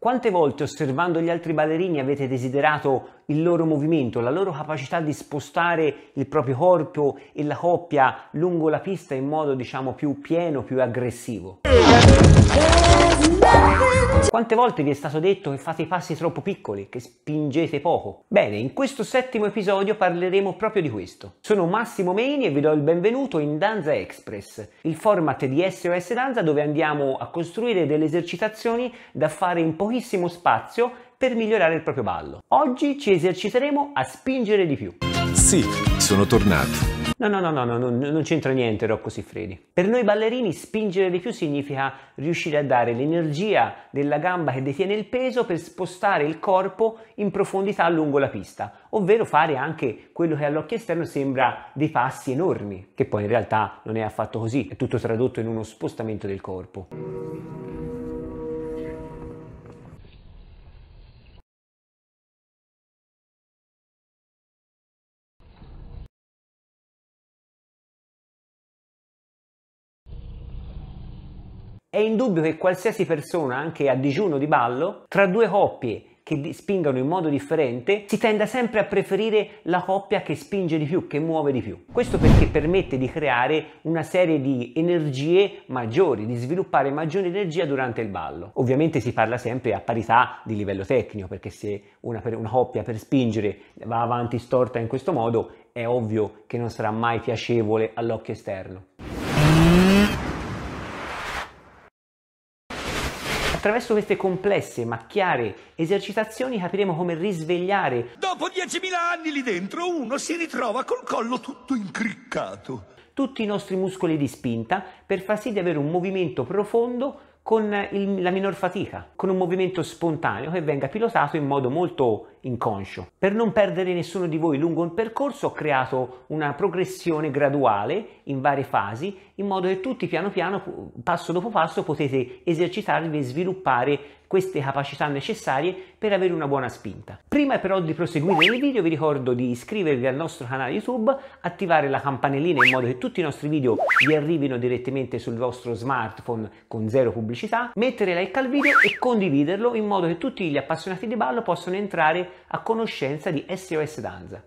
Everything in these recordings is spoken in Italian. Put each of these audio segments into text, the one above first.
Quante volte osservando gli altri ballerini avete desiderato il loro movimento, la loro capacità di spostare il proprio corpo e la coppia lungo la pista in modo diciamo più pieno, più aggressivo? Quante volte vi è stato detto che fate i passi troppo piccoli, che spingete poco? Bene, in questo settimo episodio parleremo proprio di questo. Sono Massimo Meini e vi do il benvenuto in Danza Express, il format di SOS Danza dove andiamo a costruire delle esercitazioni da fare in pochissimo spazio per migliorare il proprio ballo. Oggi ci eserciteremo a spingere di più. Sì, sono tornato No, no, no, no, no, non, non c'entra niente Rocco Siffredi. Per noi ballerini spingere di più significa riuscire a dare l'energia della gamba che detiene il peso per spostare il corpo in profondità lungo la pista, ovvero fare anche quello che all'occhio esterno sembra dei passi enormi, che poi in realtà non è affatto così, è tutto tradotto in uno spostamento del corpo. È indubbio che qualsiasi persona, anche a digiuno di ballo, tra due coppie che spingano in modo differente, si tenda sempre a preferire la coppia che spinge di più, che muove di più. Questo perché permette di creare una serie di energie maggiori, di sviluppare maggiore energia durante il ballo. Ovviamente si parla sempre a parità di livello tecnico, perché se una, per, una coppia per spingere va avanti storta in questo modo, è ovvio che non sarà mai piacevole all'occhio esterno. Attraverso queste complesse ma chiare esercitazioni capiremo come risvegliare. Dopo 10.000 anni lì dentro uno si ritrova col collo tutto incriccato. Tutti i nostri muscoli di spinta per far sì di avere un movimento profondo con il, la minor fatica, con un movimento spontaneo che venga pilotato in modo molto inconscio. Per non perdere nessuno di voi lungo il percorso ho creato una progressione graduale in varie fasi in modo che tutti piano piano, passo dopo passo, potete esercitarvi e sviluppare queste capacità necessarie per avere una buona spinta. Prima però di proseguire il video vi ricordo di iscrivervi al nostro canale YouTube, attivare la campanellina in modo che tutti i nostri video vi arrivino direttamente sul vostro smartphone con zero pubblicità, mettere like al video e condividerlo in modo che tutti gli appassionati di ballo possano entrare a conoscenza di SOS Danza.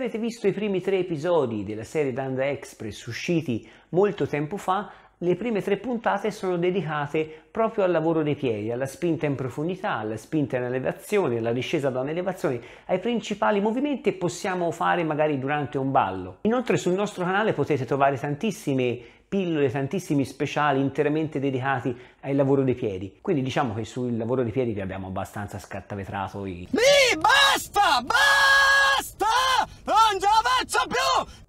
avete visto i primi tre episodi della serie Danda Express usciti molto tempo fa, le prime tre puntate sono dedicate proprio al lavoro dei piedi, alla spinta in profondità, alla spinta in elevazione, alla discesa da un'elevazione, ai principali movimenti che possiamo fare magari durante un ballo. Inoltre sul nostro canale potete trovare tantissime pillole, tantissimi speciali interamente dedicati al lavoro dei piedi. Quindi diciamo che sul lavoro dei piedi vi abbiamo abbastanza scattavetrato i... Mi basta! Basta!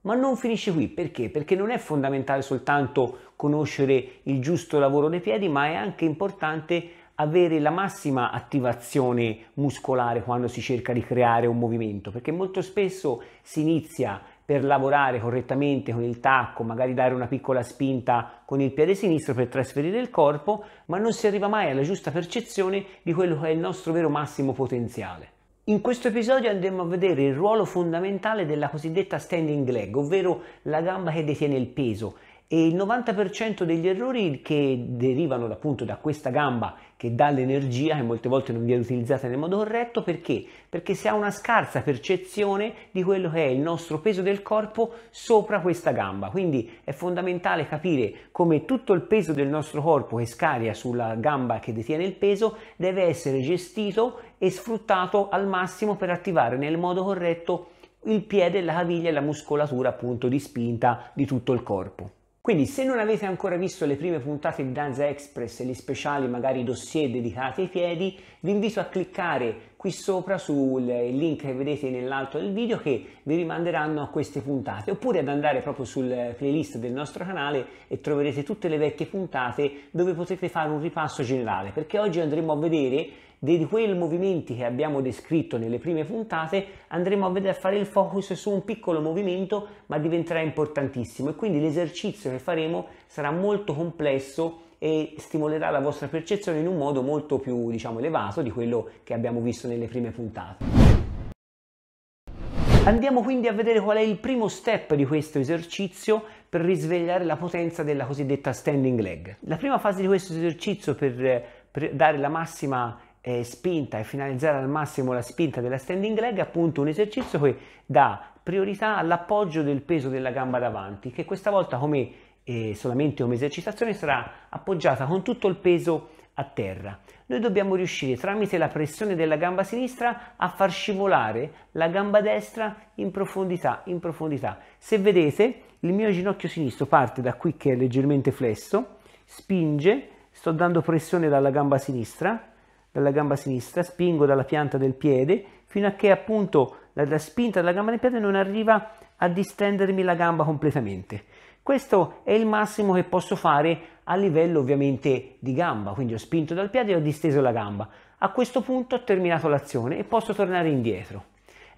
Ma non finisce qui, perché? Perché non è fondamentale soltanto conoscere il giusto lavoro dei piedi, ma è anche importante avere la massima attivazione muscolare quando si cerca di creare un movimento, perché molto spesso si inizia per lavorare correttamente con il tacco, magari dare una piccola spinta con il piede sinistro per trasferire il corpo, ma non si arriva mai alla giusta percezione di quello che è il nostro vero massimo potenziale. In questo episodio andremo a vedere il ruolo fondamentale della cosiddetta standing leg, ovvero la gamba che detiene il peso e il 90% degli errori che derivano appunto da questa gamba che dà l'energia che molte volte non viene utilizzata nel modo corretto perché? Perché si ha una scarsa percezione di quello che è il nostro peso del corpo sopra questa gamba. Quindi è fondamentale capire come tutto il peso del nostro corpo che scaria sulla gamba che detiene il peso deve essere gestito e sfruttato al massimo per attivare nel modo corretto il piede, la caviglia e la muscolatura appunto di spinta di tutto il corpo. Quindi se non avete ancora visto le prime puntate di Danza Express e gli speciali, magari dossier dedicati ai piedi, vi invito a cliccare qui sopra sul link che vedete nell'alto del video che vi rimanderanno a queste puntate, oppure ad andare proprio sul playlist del nostro canale e troverete tutte le vecchie puntate dove potete fare un ripasso generale, perché oggi andremo a vedere di quei movimenti che abbiamo descritto nelle prime puntate andremo a vedere a fare il focus su un piccolo movimento ma diventerà importantissimo e quindi l'esercizio che faremo sarà molto complesso e stimolerà la vostra percezione in un modo molto più diciamo elevato di quello che abbiamo visto nelle prime puntate. Andiamo quindi a vedere qual è il primo step di questo esercizio per risvegliare la potenza della cosiddetta standing leg. La prima fase di questo esercizio per, eh, per dare la massima eh, spinta e finalizzare al massimo la spinta della standing leg, appunto un esercizio che dà priorità all'appoggio del peso della gamba davanti, che questa volta come eh, solamente come esercitazione sarà appoggiata con tutto il peso a terra. Noi dobbiamo riuscire tramite la pressione della gamba sinistra a far scivolare la gamba destra in profondità, in profondità. Se vedete, il mio ginocchio sinistro parte da qui che è leggermente flesso, spinge, sto dando pressione dalla gamba sinistra, dalla gamba sinistra, spingo dalla pianta del piede fino a che appunto la, spinta della gamba del piede non arriva a distendermi la gamba completamente. Questo è il massimo che posso fare a livello ovviamente di gamba, quindi ho spinto dal piede e ho disteso la gamba. A questo punto ho terminato l'azione e posso tornare indietro.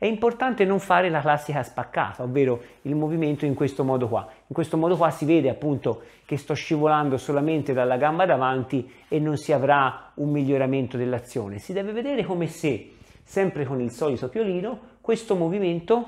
È importante non fare la classica spaccata, ovvero il movimento in questo modo qua. In questo modo qua si vede appunto che sto scivolando solamente dalla gamba davanti e non si avrà un miglioramento dell'azione. Si deve vedere come se, sempre con il solito piolino, questo movimento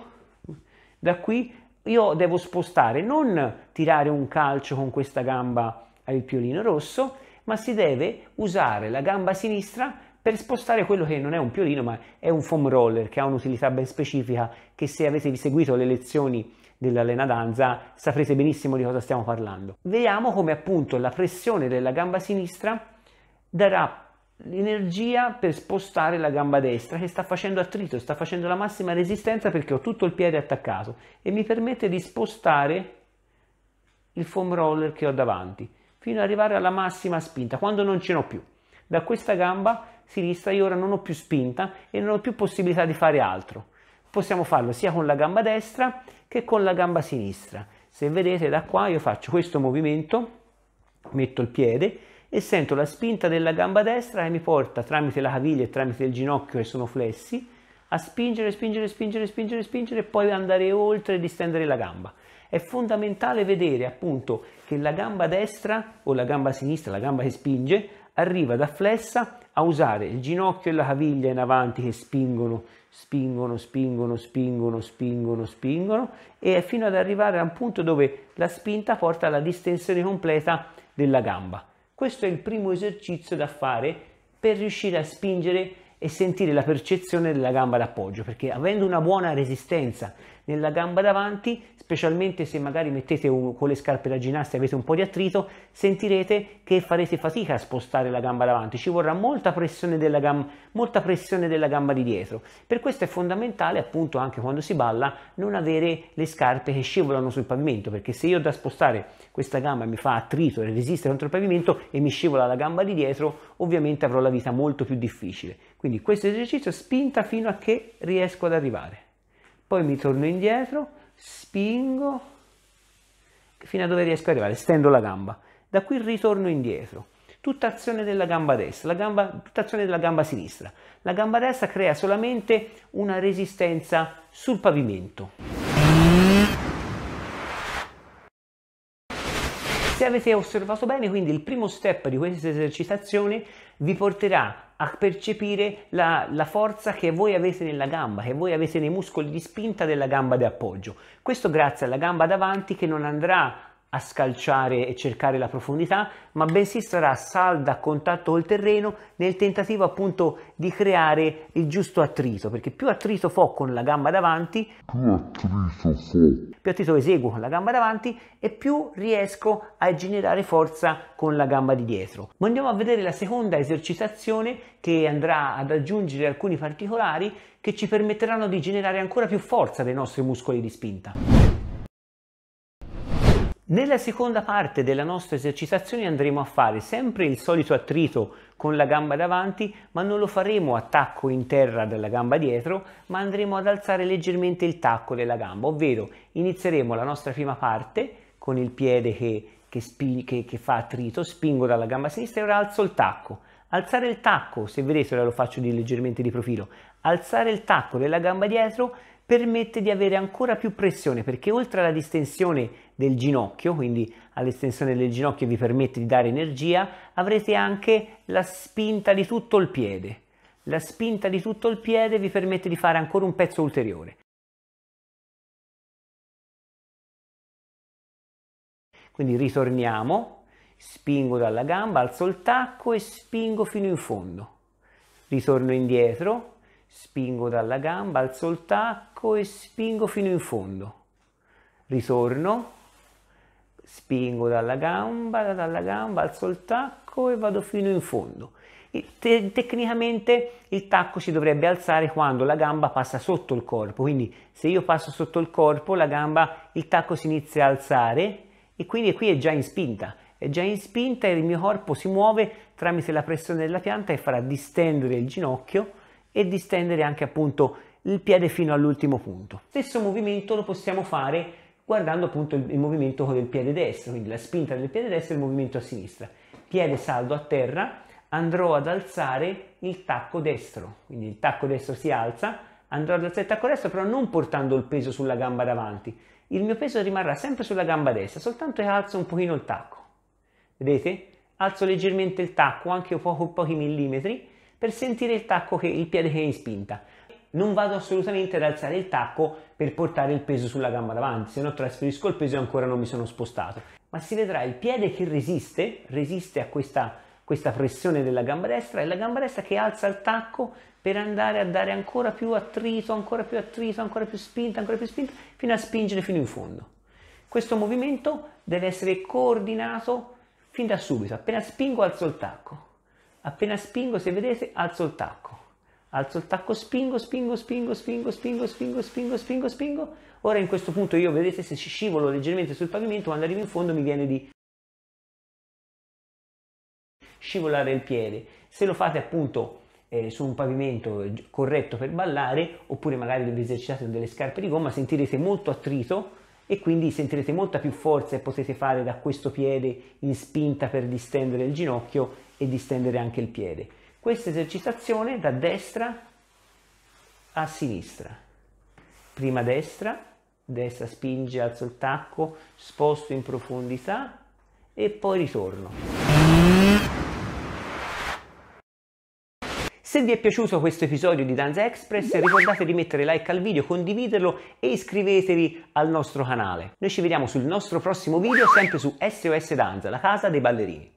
da qui io devo spostare, non tirare un calcio con questa gamba al piolino rosso, ma si deve usare la gamba sinistra per spostare quello che non è un piolino ma è un foam roller che ha un'utilità ben specifica che se avete seguito le lezioni dell'alena danza saprete benissimo di cosa stiamo parlando. Vediamo come appunto la pressione della gamba sinistra darà l'energia per spostare la gamba destra che sta facendo attrito, sta facendo la massima resistenza perché ho tutto il piede attaccato e mi permette di spostare il foam roller che ho davanti fino ad arrivare alla massima spinta quando non ce n'ho più. Da questa gamba sinistra io ora non ho più spinta e non ho più possibilità di fare altro. Possiamo farlo sia con la gamba destra che con la gamba sinistra. Se vedete da qua io faccio questo movimento, metto il piede e sento la spinta della gamba destra che mi porta tramite la caviglia e tramite il ginocchio che sono flessi a spingere, spingere, spingere, spingere, spingere e poi andare oltre e distendere la gamba. È fondamentale vedere appunto che la gamba destra o la gamba sinistra, la gamba che spinge, arriva da flessa a usare il ginocchio e la caviglia in avanti che spingono, spingono, spingono, spingono, spingono, spingono e fino ad arrivare a un punto dove la spinta porta alla distensione completa della gamba. Questo è il primo esercizio da fare per riuscire a spingere e sentire la percezione della gamba d'appoggio, perché avendo una buona resistenza nella gamba davanti, specialmente se magari mettete un, con le scarpe da ginnastica e avete un po' di attrito, sentirete che farete fatica a spostare la gamba davanti, ci vorrà molta pressione della, gam, molta pressione della gamba di dietro. Per questo è fondamentale appunto anche quando si balla non avere le scarpe che scivolano sul pavimento, perché se io ho da spostare questa gamba mi fa attrito e resistere contro il pavimento e mi scivola la gamba di dietro, ovviamente avrò la vita molto più difficile. Quindi questo esercizio spinta fino a che riesco ad arrivare poi mi torno indietro, spingo fino a dove riesco ad arrivare, stendo la gamba, da qui ritorno indietro, tutta azione della gamba destra, la gamba, tutta azione della gamba sinistra, la gamba destra crea solamente una resistenza sul pavimento. Se avete osservato bene, quindi il primo step di questa esercitazione vi porterà a percepire la, la, forza che voi avete nella gamba, che voi avete nei muscoli di spinta della gamba di appoggio. Questo grazie alla gamba davanti che non andrà a scalciare e cercare la profondità, ma bensì sarà salda a contatto col terreno nel tentativo appunto di creare il giusto attrito, perché più attrito fo con la gamba davanti, più attrito, fo. più attrito eseguo con la gamba davanti e più riesco a generare forza con la gamba di dietro. Ma andiamo a vedere la seconda esercitazione che andrà ad aggiungere alcuni particolari che ci permetteranno di generare ancora più forza dei nostri muscoli di spinta. Nella seconda parte della nostra esercitazione andremo a fare sempre il solito attrito con la gamba davanti, ma non lo faremo a tacco in terra della gamba dietro, ma andremo ad alzare leggermente il tacco della gamba, ovvero inizieremo la nostra prima parte con il piede che, che, spi, che, che fa attrito, spingo dalla gamba sinistra e ora alzo il tacco. Alzare il tacco, se vedete ora lo faccio di leggermente di profilo, alzare il tacco della gamba dietro permette di avere ancora più pressione perché oltre alla distensione del ginocchio, quindi all'estensione del ginocchio vi permette di dare energia, avrete anche la spinta di tutto il piede. La spinta di tutto il piede vi permette di fare ancora un pezzo ulteriore. Quindi ritorniamo, spingo dalla gamba, alzo il tacco e spingo fino in fondo. Ritorno indietro, spingo dalla gamba, alzo il tacco e spingo fino in fondo, ritorno, spingo dalla gamba, dalla gamba, alzo il tacco e vado fino in fondo. Te- tecnicamente il tacco si dovrebbe alzare quando la gamba passa sotto il corpo, quindi se io passo sotto il corpo la gamba, il tacco si inizia a alzare e quindi qui è già in spinta, è già in spinta e il mio corpo si muove tramite la pressione della pianta e farà distendere il ginocchio e distendere anche appunto il piede fino all'ultimo punto. Stesso movimento lo possiamo fare guardando appunto il, il movimento il piede destro, quindi la spinta del piede destro e il movimento a sinistra. Piede saldo a terra, andrò ad alzare il tacco destro, quindi il tacco destro si alza, andrò ad alzare il tacco destro però non portando il peso sulla gamba davanti, il mio peso rimarrà sempre sulla gamba destra, soltanto che alzo un pochino il tacco. Vedete? Alzo leggermente il tacco, anche poco, pochi millimetri, per sentire il tacco che il piede che è in spinta. Non vado assolutamente ad alzare il tacco per portare il peso sulla gamba davanti, se no trasferisco il peso e ancora non mi sono spostato. Ma si vedrà il piede che resiste, resiste a questa, questa pressione della gamba destra e la gamba destra che alza il tacco per andare a dare ancora più attrito, ancora più attrito, ancora più spinta, ancora più spinta, fino a spingere fino in fondo. Questo movimento deve essere coordinato fin da subito, appena spingo alzo il tacco appena spingo, se vedete, alzo il tacco. Alzo il tacco, spingo, spingo, spingo, spingo, spingo, spingo, spingo, spingo, spingo. Ora in questo punto io, vedete, se scivolo leggermente sul pavimento, quando arrivo in fondo mi viene di scivolare il piede. Se lo fate appunto eh, su un pavimento corretto per ballare, oppure magari vi esercitate con delle scarpe di gomma, sentirete molto attrito e quindi sentirete molta più forza e potete fare da questo piede in spinta per distendere il ginocchio e distendere anche il piede. Questa esercitazione da destra a sinistra. Prima destra, destra spinge, alzo il tacco, sposto in profondità e poi ritorno. Se vi è piaciuto questo episodio di Danza Express ricordate di mettere like al video, condividerlo e iscrivetevi al nostro canale. Noi ci vediamo sul nostro prossimo video sempre su SOS Danza, la casa dei ballerini.